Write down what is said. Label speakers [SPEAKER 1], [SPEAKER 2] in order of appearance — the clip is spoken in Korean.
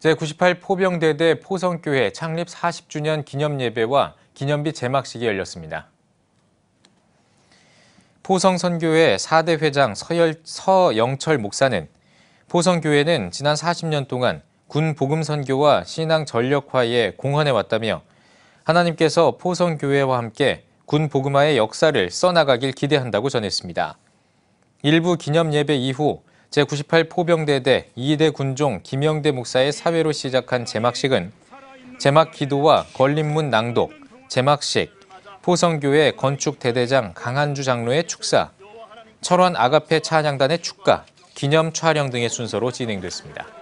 [SPEAKER 1] 제98 포병대대 포성교회 창립 40주년 기념예배와 기념비 제막식이 열렸습니다. 포성선교회 4대 회장 서열, 서영철 목사는 포성교회는 지난 40년 동안 군 복음선교와 신앙 전력화에 공헌해 왔다며 하나님께서 포성교회와 함께 군 복음화의 역사를 써나가길 기대한다고 전했습니다. 일부 기념예배 이후 제98 포병대대 이대 군종 김영대 목사의 사회로 시작한 제막식은 제막 기도와 걸림문 낭독, 제막식, 포성교회 건축대대장 강한주 장로의 축사, 철원 아가페 찬양단의 축가, 기념 촬영 등의 순서로 진행됐습니다.